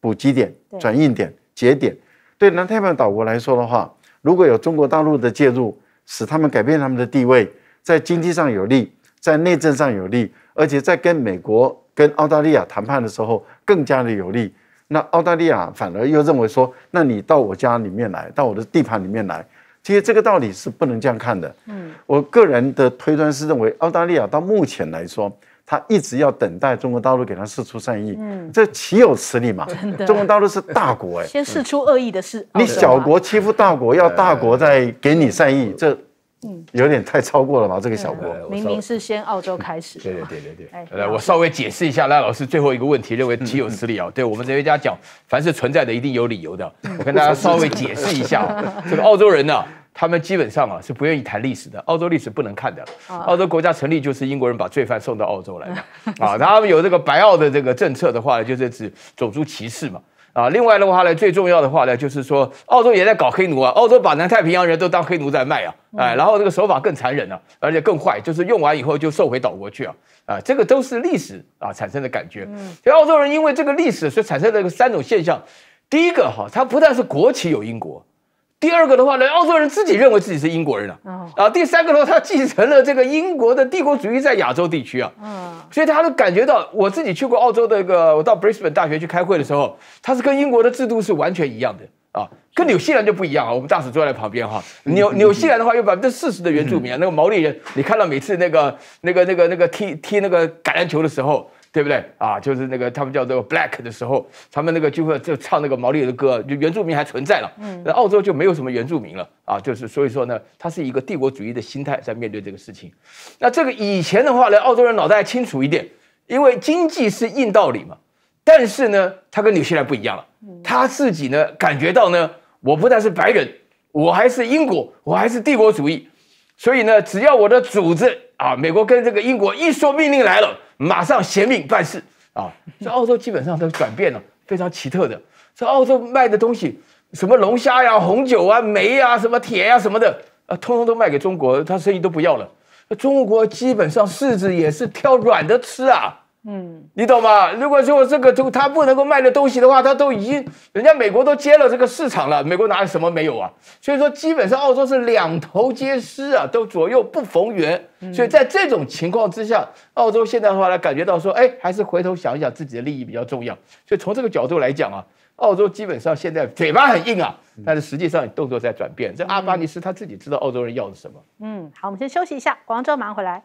补给点、转运点、节点。对南太平洋岛国来说的话，如果有中国大陆的介入，使他们改变他们的地位，在经济上有利，在内政上有利，而且在跟美国、跟澳大利亚谈判的时候更加的有利。那澳大利亚反而又认为说，那你到我家里面来，到我的地盘里面来。其实这个道理是不能这样看的。嗯，我个人的推断是认为，澳大利亚到目前来说，他一直要等待中国大陆给他示出善意。嗯，这岂有此理嘛？中国大陆是大国哎，先试出恶意的事。你小国欺负大国，要大国再给你善意，这。有点太超过了嘛，这个小郭明明是先澳洲开始。对对对对对，来，我稍微解释一下，赖老师最后一个问题，认为岂有此理啊？对我们哲学家讲，凡是存在的一定有理由的。我跟大家稍微解释一下，这个澳洲人呢，他们基本上啊是不愿意谈历史的，澳洲历史不能看的。澳洲国家成立就是英国人把罪犯送到澳洲来的啊，他们有这个白澳的这个政策的话，就是指种族歧视嘛。啊，另外的话呢，最重要的话呢，就是说，澳洲也在搞黑奴啊，澳洲把南太平洋人都当黑奴在卖啊，哎，然后这个手法更残忍了，而且更坏，就是用完以后就送回岛国去啊，啊，这个都是历史啊产生的感觉，以澳洲人因为这个历史，所以产生了三种现象，第一个哈，它不但是国企有英国。第二个的话呢，澳洲人自己认为自己是英国人了，啊，第三个的话，他继承了这个英国的帝国主义在亚洲地区啊，嗯，所以他都感觉到我自己去过澳洲的一个，我到 Brisbane 大学去开会的时候，它是跟英国的制度是完全一样的啊，跟纽西兰就不一样啊，我们大使坐在旁边哈，纽纽西兰的话有百分之四十的原住民，啊，那个毛利人，你看到每次那个那个那个那个踢踢那个橄榄球的时候。对不对啊？就是那个他们叫做 Black 的时候，他们那个就会就唱那个毛利的歌，原住民还存在了，那澳洲就没有什么原住民了啊。就是所以说呢，他是一个帝国主义的心态在面对这个事情。那这个以前的话呢，澳洲人脑袋清楚一点，因为经济是硬道理嘛。但是呢，他跟纽西兰不一样了，他自己呢感觉到呢，我不但是白人，我还是英国，我还是帝国主义，所以呢，只要我的主子啊，美国跟这个英国一说命令来了。马上显命办事啊！这澳洲基本上都转变了，非常奇特的。这澳洲卖的东西，什么龙虾呀、红酒啊、煤啊、什么铁呀什么的，啊，通通都卖给中国，他生意都不要了。中国基本上柿子也是挑软的吃啊。嗯，你懂吗？如果说这个都他不能够卖的东西的话，他都已经人家美国都接了这个市场了，美国哪里什么没有啊？所以说基本上澳洲是两头皆失啊，都左右不逢源。所以在这种情况之下，澳洲现在的话呢，感觉到说，哎，还是回头想一想自己的利益比较重要。所以从这个角度来讲啊，澳洲基本上现在嘴巴很硬啊，但是实际上动作在转变。这阿巴尼斯他自己知道澳洲人要的什么。嗯，好，我们先休息一下，广州马上回来。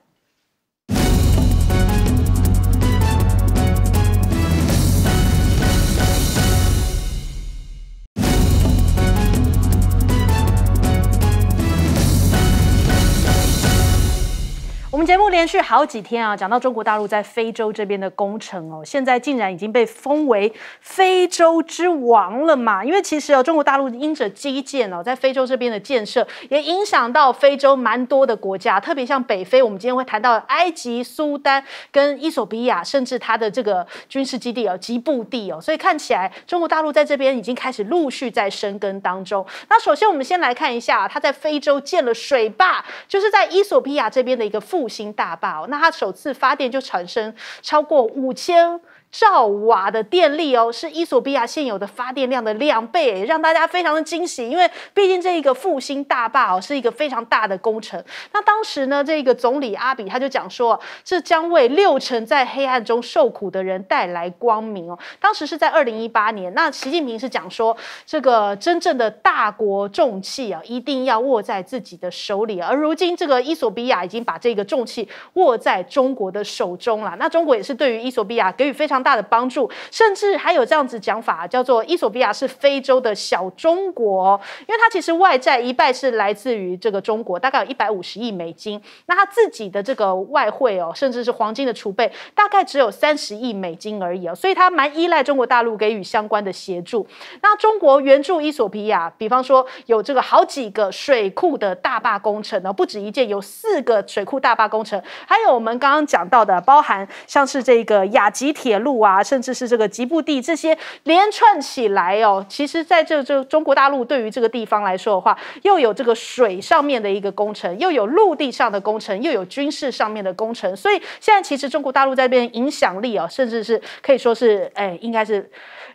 我们节目连续好几天啊，讲到中国大陆在非洲这边的工程哦，现在竟然已经被封为非洲之王了嘛？因为其实哦，中国大陆因着基建哦，在非洲这边的建设也影响到非洲蛮多的国家，特别像北非，我们今天会谈到埃及、苏丹跟伊索比亚，甚至它的这个军事基地哦、吉布地哦，所以看起来中国大陆在这边已经开始陆续在生根当中。那首先我们先来看一下，它在非洲建了水坝，就是在伊索比亚这边的一个富。新大坝哦，那它首次发电就产生超过五千。兆瓦的电力哦，是伊索比亚现有的发电量的两倍，让大家非常的惊喜。因为毕竟这一个复兴大坝哦，是一个非常大的工程。那当时呢，这个总理阿比他就讲说，这将为六成在黑暗中受苦的人带来光明哦。当时是在二零一八年。那习近平是讲说，这个真正的大国重器啊，一定要握在自己的手里而如今，这个伊索比亚已经把这个重器握在中国的手中了。那中国也是对于伊索比亚给予非常。大的帮助，甚至还有这样子讲法，叫做“伊索比亚是非洲的小中国”，因为它其实外债一半是来自于这个中国，大概有一百五十亿美金。那它自己的这个外汇哦，甚至是黄金的储备，大概只有三十亿美金而已哦，所以它蛮依赖中国大陆给予相关的协助。那中国援助伊索比亚，比方说有这个好几个水库的大坝工程呢，不止一件，有四个水库大坝工程，还有我们刚刚讲到的，包含像是这个雅吉铁路。路啊，甚至是这个吉布地这些连串起来哦，其实在这这中国大陆对于这个地方来说的话，又有这个水上面的一个工程，又有陆地上的工程，又有军事上面的工程，所以现在其实中国大陆在变影响力哦，甚至是可以说是，哎，应该是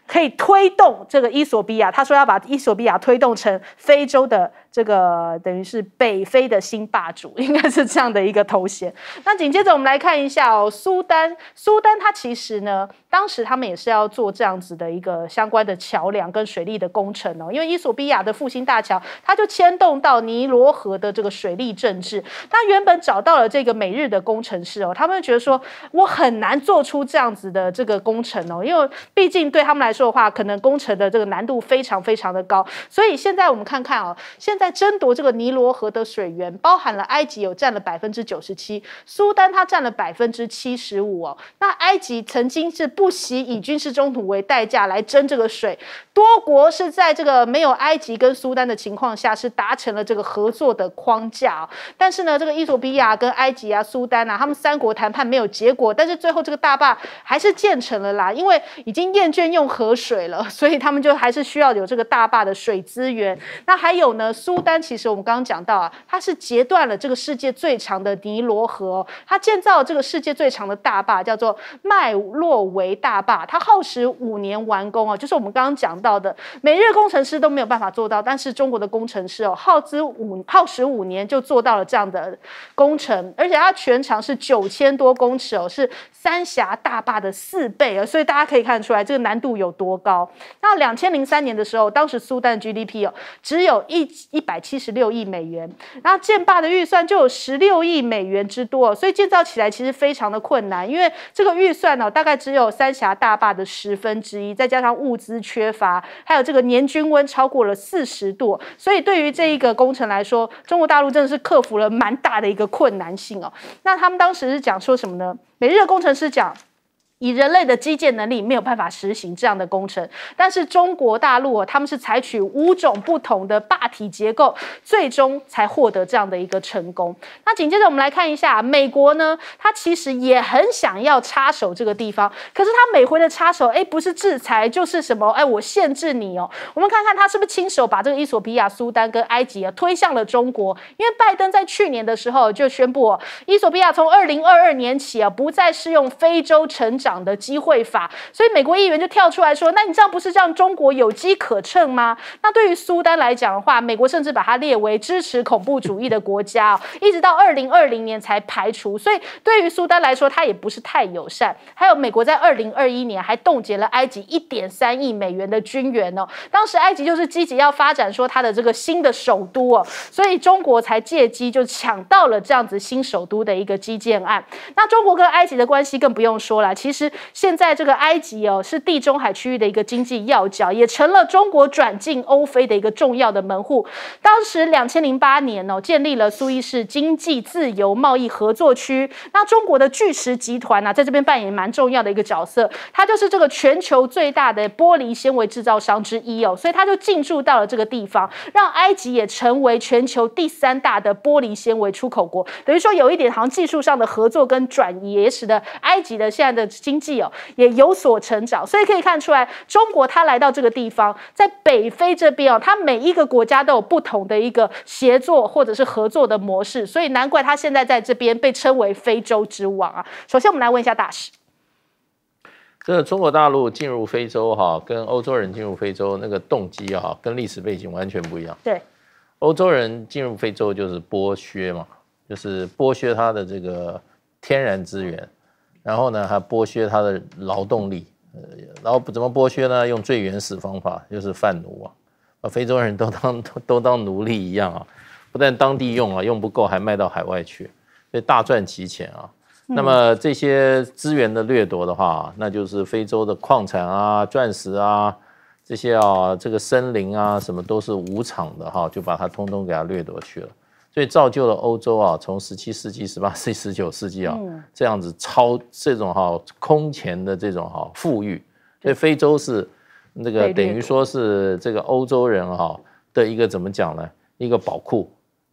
可以推动这个伊索比亚，他说要把伊索比亚推动成非洲的。这个等于是北非的新霸主，应该是这样的一个头衔。那紧接着我们来看一下哦，苏丹，苏丹它其实呢，当时他们也是要做这样子的一个相关的桥梁跟水利的工程哦，因为伊索比亚的复兴大桥，它就牵动到尼罗河的这个水利政治。他原本找到了这个美日的工程师哦，他们觉得说我很难做出这样子的这个工程哦，因为毕竟对他们来说的话，可能工程的这个难度非常非常的高。所以现在我们看看哦，现在。在争夺这个尼罗河的水源，包含了埃及有占了百分之九十七，苏丹它占了百分之七十五哦。那埃及曾经是不惜以军事冲突为代价来争这个水，多国是在这个没有埃及跟苏丹的情况下是达成了这个合作的框架。但是呢，这个伊索比亚跟埃及啊、苏丹啊，他们三国谈判没有结果，但是最后这个大坝还是建成了啦，因为已经厌倦用河水了，所以他们就还是需要有这个大坝的水资源。那还有呢，苏。苏丹其实我们刚刚讲到啊，它是截断了这个世界最长的尼罗河，它建造这个世界最长的大坝，叫做麦洛维大坝。它耗时五年完工啊，就是我们刚刚讲到的，每日工程师都没有办法做到，但是中国的工程师哦，耗资五耗时五年就做到了这样的工程，而且它全长是九千多公尺哦，是三峡大坝的四倍啊，所以大家可以看出来这个难度有多高。那两千零三年的时候，当时苏丹 GDP 哦，只有一。一百七十六亿美元，然后建坝的预算就有十六亿美元之多，所以建造起来其实非常的困难，因为这个预算呢，大概只有三峡大坝的十分之一，再加上物资缺乏，还有这个年均温超过了四十度，所以对于这一个工程来说，中国大陆真的是克服了蛮大的一个困难性哦。那他们当时是讲说什么呢？每日的工程师讲。以人类的基建能力，没有办法实行这样的工程。但是中国大陆啊，他们是采取五种不同的坝体结构，最终才获得这样的一个成功。那紧接着我们来看一下美国呢，它其实也很想要插手这个地方，可是它每回的插手，哎，不是制裁就是什么，哎，我限制你哦。我们看看它是不是亲手把这个伊索比亚、苏丹跟埃及啊推向了中国？因为拜登在去年的时候就宣布，哦，伊索比亚从二零二二年起啊，不再适用非洲城。长的机会法，所以美国议员就跳出来说：“那你这样不是让中国有机可乘吗？”那对于苏丹来讲的话，美国甚至把它列为支持恐怖主义的国家哦，一直到二零二零年才排除。所以对于苏丹来说，它也不是太友善。还有美国在二零二一年还冻结了埃及一点三亿美元的军援哦。当时埃及就是积极要发展说它的这个新的首都哦，所以中国才借机就抢到了这样子新首都的一个基建案。那中国跟埃及的关系更不用说了，其实。其实现在这个埃及哦，是地中海区域的一个经济要角，也成了中国转进欧非的一个重要的门户。当时两千零八年哦，建立了苏伊士经济自由贸易合作区。那中国的巨石集团呢，在这边扮演蛮重要的一个角色。它就是这个全球最大的玻璃纤维制造商之一哦，所以它就进驻到了这个地方，让埃及也成为全球第三大的玻璃纤维出口国。等于说有一点，好像技术上的合作跟转移，使得埃及的现在的。经济哦，也有所成长，所以可以看出来，中国它来到这个地方，在北非这边哦，它每一个国家都有不同的一个协作或者是合作的模式，所以难怪它现在在这边被称为非洲之王啊。首先，我们来问一下大使，这个中国大陆进入非洲哈，跟欧洲人进入非洲那个动机哈，跟历史背景完全不一样。对，欧洲人进入非洲就是剥削嘛，就是剥削他的这个天然资源。然后呢，还剥削他的劳动力，呃，然后怎么剥削呢？用最原始方法，就是贩奴啊，把非洲人都当 都当奴隶一样啊，不但当地用啊，用不够还卖到海外去，所以大赚其钱啊。那么这些资源的掠夺的话，那就是非洲的矿产啊、钻石啊这些啊，这个森林啊什么都是无偿的哈，就把它通通给它掠夺去了。所以造就了欧洲啊，从十七世纪、十八世纪、十九世纪啊，这样子超这种哈空前的这种哈富裕。所以非洲是那个等于说是这个欧洲人啊的一个怎么讲呢？一个宝库，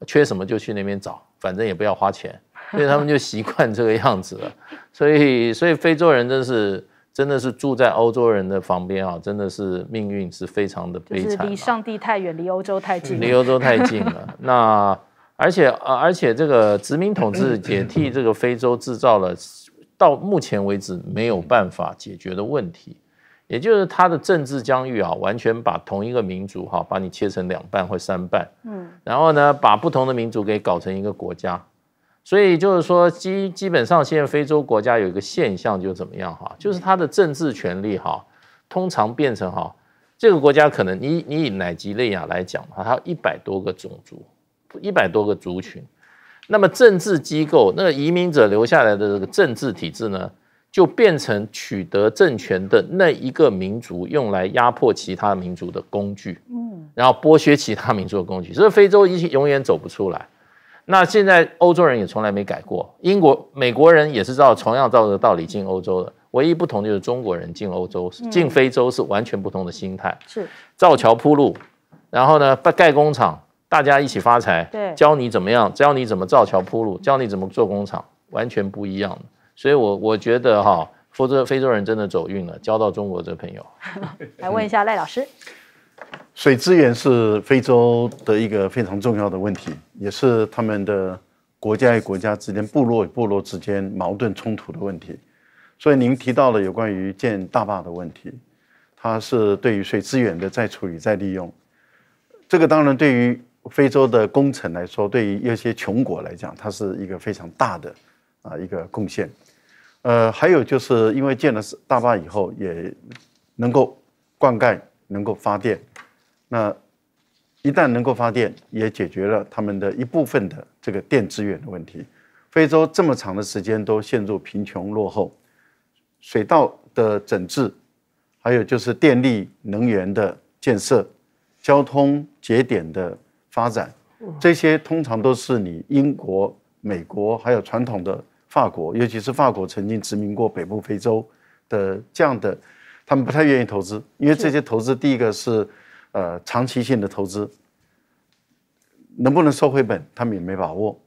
缺什么就去那边找，反正也不要花钱，所以他们就习惯这个样子了。所以所以非洲人真是真的是住在欧洲人的旁边啊，真的是命运是非常的悲惨，离上帝太远，离欧洲太近，离欧洲太近了。那而且啊，而且这个殖民统治也替 这个非洲制造了到目前为止没有办法解决的问题，也就是他的政治疆域啊，完全把同一个民族哈，把你切成两半或三半，嗯，然后呢，把不同的民族给搞成一个国家，所以就是说基基本上现在非洲国家有一个现象就怎么样哈，就是它的政治权力哈，通常变成哈，这个国家可能你你以乃及利亚来讲，它有一百多个种族。一百多个族群，那么政治机构，那个移民者留下来的这个政治体制呢，就变成取得政权的那一个民族用来压迫其他民族的工具，嗯，然后剥削其他民族的工具，所以非洲一永远走不出来。那现在欧洲人也从来没改过，英国美国人也是照同样照着道理进欧洲的，唯一不同就是中国人进欧洲、进非洲是完全不同的心态，是造桥铺路，然后呢盖工厂。大家一起发财，教你怎么样，教你怎么造桥铺路，教你怎么做工厂，完全不一样所以，我我觉得哈，非洲非洲人真的走运了，交到中国这朋友。来问一下赖老师，水资源是非洲的一个非常重要的问题，也是他们的国家与国家之间、部落与部落之间矛盾冲突的问题。所以，您提到了有关于建大坝的问题，它是对于水资源的再处理、再利用。这个当然对于。非洲的工程来说，对于一些穷国来讲，它是一个非常大的啊一个贡献。呃，还有就是因为建了大坝以后，也能够灌溉，能够发电。那一旦能够发电，也解决了他们的一部分的这个电资源的问题。非洲这么长的时间都陷入贫穷落后，水稻的整治，还有就是电力能源的建设，交通节点的。发展这些通常都是你英国、美国，还有传统的法国，尤其是法国曾经殖民过北部非洲的这样的，他们不太愿意投资，因为这些投资第一个是呃长期性的投资，能不能收回本他们也没把握，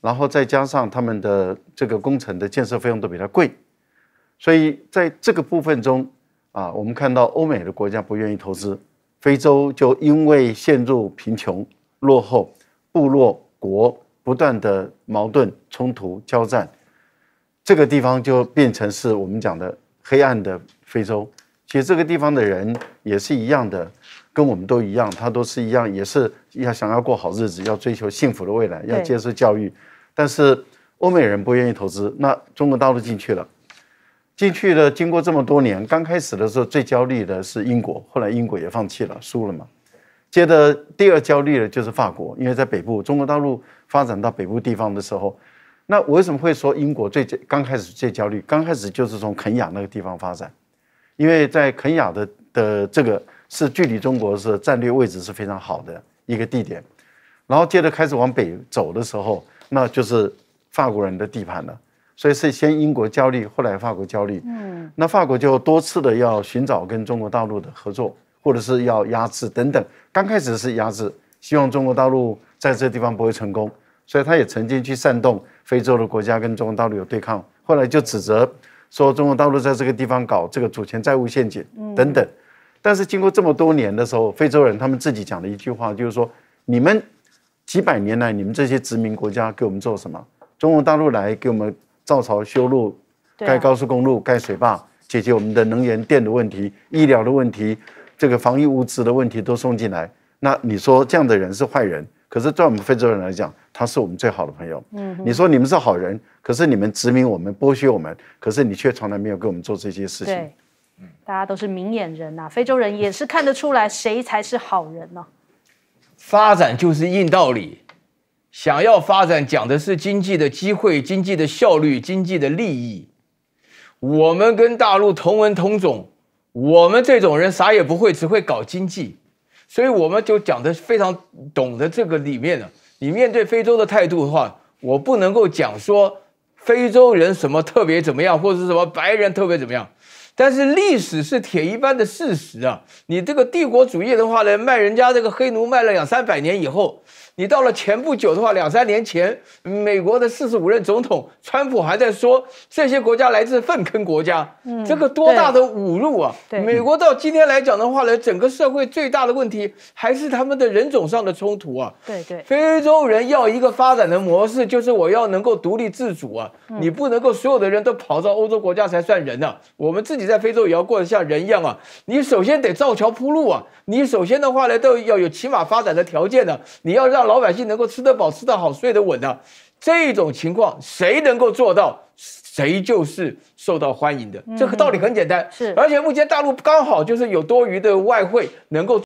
然后再加上他们的这个工程的建设费用都比较贵，所以在这个部分中啊，我们看到欧美的国家不愿意投资，非洲就因为陷入贫穷。落后，部落国不断的矛盾、冲突、交战，这个地方就变成是我们讲的黑暗的非洲。其实这个地方的人也是一样的，跟我们都一样，他都是一样，也是要想要过好日子，要追求幸福的未来，要接受教育。但是欧美人不愿意投资，那中国大陆进去了，进去了，经过这么多年，刚开始的时候最焦虑的是英国，后来英国也放弃了，输了嘛。接着第二焦虑的就是法国，因为在北部中国大陆发展到北部地方的时候，那我为什么会说英国最刚开始最焦虑？刚开始就是从肯雅那个地方发展，因为在肯雅的的这个是距离中国是战略位置是非常好的一个地点，然后接着开始往北走的时候，那就是法国人的地盘了，所以是先英国焦虑，后来法国焦虑。嗯，那法国就多次的要寻找跟中国大陆的合作。或者是要压制等等，刚开始是压制，希望中国大陆在这地方不会成功，所以他也曾经去煽动非洲的国家跟中国大陆有对抗，后来就指责说中国大陆在这个地方搞这个主权债务陷阱等等。但是经过这么多年的时候，非洲人他们自己讲了一句话就是说：你们几百年来，你们这些殖民国家给我们做什么？中国大陆来给我们造桥、修路、盖高速公路、盖水坝，解决我们的能源、电的问题、医疗的问题。这个防疫物资的问题都送进来，那你说这样的人是坏人？可是，在我们非洲人来讲，他是我们最好的朋友。嗯，你说你们是好人，可是你们殖民我们、剥削我们，可是你却从来没有给我们做这些事情。嗯，大家都是明眼人呐，非洲人也是看得出来谁才是好人呢？发展就是硬道理，想要发展，讲的是经济的机会、经济的效率、经济的利益。我们跟大陆同文同种。我们这种人啥也不会，只会搞经济，所以我们就讲的非常懂得这个里面的。你面对非洲的态度的话，我不能够讲说非洲人什么特别怎么样，或者是什么白人特别怎么样。但是历史是铁一般的事实啊！你这个帝国主义的话呢，卖人家这个黑奴卖了两三百年以后。你到了前不久的话，两三年前，美国的四十五任总统川普还在说这些国家来自粪坑国家，嗯，这个多大的侮辱啊！美国到今天来讲的话呢，整个社会最大的问题还是他们的人种上的冲突啊。对对，非洲人要一个发展的模式，就是我要能够独立自主啊，你不能够所有的人都跑到欧洲国家才算人呢。我们自己在非洲也要过得像人一样啊，你首先得造桥铺路啊，你首先的话呢都要有起码发展的条件呢，你要让。老百姓能够吃得饱、吃得好、睡得稳的这种情况，谁能够做到，谁就是受到欢迎的。这个道理很简单，是。而且目前大陆刚好就是有多余的外汇能够。